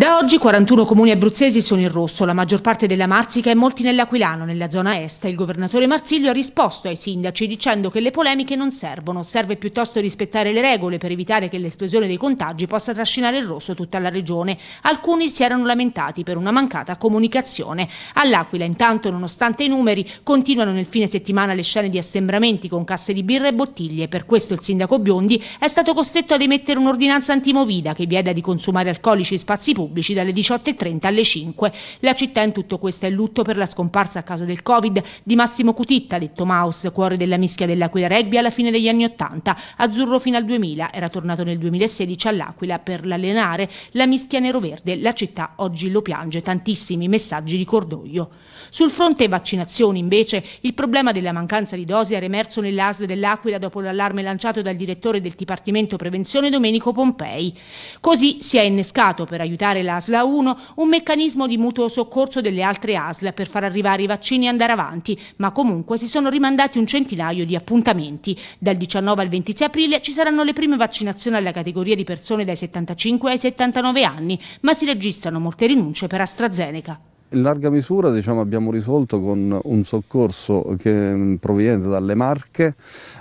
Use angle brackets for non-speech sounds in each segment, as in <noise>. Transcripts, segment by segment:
Da oggi 41 comuni abruzzesi sono in rosso, la maggior parte della Marzica e molti nell'Aquilano, nella zona est. Il governatore Marsiglio ha risposto ai sindaci dicendo che le polemiche non servono, serve piuttosto rispettare le regole per evitare che l'esplosione dei contagi possa trascinare il rosso tutta la regione. Alcuni si erano lamentati per una mancata comunicazione. All'Aquila intanto, nonostante i numeri, continuano nel fine settimana le scene di assembramenti con casse di birra e bottiglie. Per questo il sindaco Biondi è stato costretto ad emettere un'ordinanza antimovida che vieta di consumare alcolici in spazi pubblici pubblici dalle 18.30 alle 5. La città in tutto questo è lutto per la scomparsa a causa del Covid di Massimo Cutitta, detto Maus, cuore della mischia dell'Aquila Rugby alla fine degli anni 80, azzurro fino al 2000, era tornato nel 2016 all'Aquila per l'allenare la mischia nero-verde. La città oggi lo piange, tantissimi messaggi di cordoglio. Sul fronte vaccinazioni, invece, il problema della mancanza di dosi era emerso nell'ASD dell'Aquila dopo l'allarme lanciato dal direttore del Dipartimento Prevenzione Domenico Pompei. Così si è innescato per aiutare creare l'ASLA 1 un meccanismo di mutuo soccorso delle altre ASL per far arrivare i vaccini e andare avanti, ma comunque si sono rimandati un centinaio di appuntamenti. Dal 19 al 26 aprile ci saranno le prime vaccinazioni alla categoria di persone dai 75 ai 79 anni, ma si registrano molte rinunce per AstraZeneca. In larga misura diciamo, abbiamo risolto con un soccorso che proveniente dalle Marche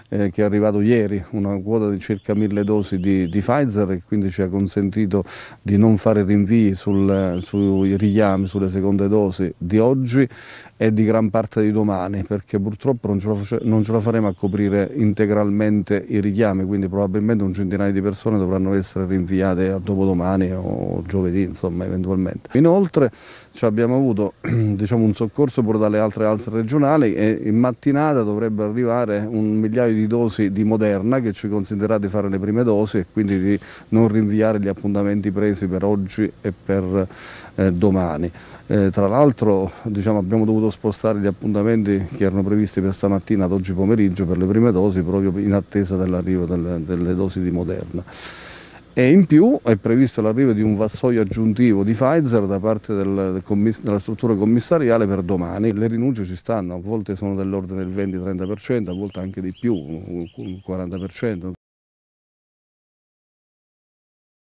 eh, che è arrivato ieri, una quota di circa mille dosi di, di Pfizer e quindi ci ha consentito di non fare rinvii sul, sui richiami, sulle seconde dosi di oggi e di gran parte di domani perché purtroppo non ce, la, non ce la faremo a coprire integralmente i richiami, quindi probabilmente un centinaio di persone dovranno essere rinviate a dopodomani o giovedì, insomma, eventualmente. Inoltre abbiamo avuto <clears throat> diciamo, un soccorso pure dalle altre alze regionali e in mattinata dovrebbe arrivare un migliaio di di dosi di Moderna che ci consentirà di fare le prime dosi e quindi di non rinviare gli appuntamenti presi per oggi e per eh, domani. Eh, tra l'altro diciamo, abbiamo dovuto spostare gli appuntamenti che erano previsti per stamattina ad oggi pomeriggio per le prime dosi proprio in attesa dell'arrivo delle, delle dosi di Moderna. E in più è previsto l'arrivo di un vassoio aggiuntivo di Pfizer da parte del della struttura commissariale per domani. Le rinunce ci stanno, a volte sono dell'ordine del 20-30%, a volte anche di più, un 40%.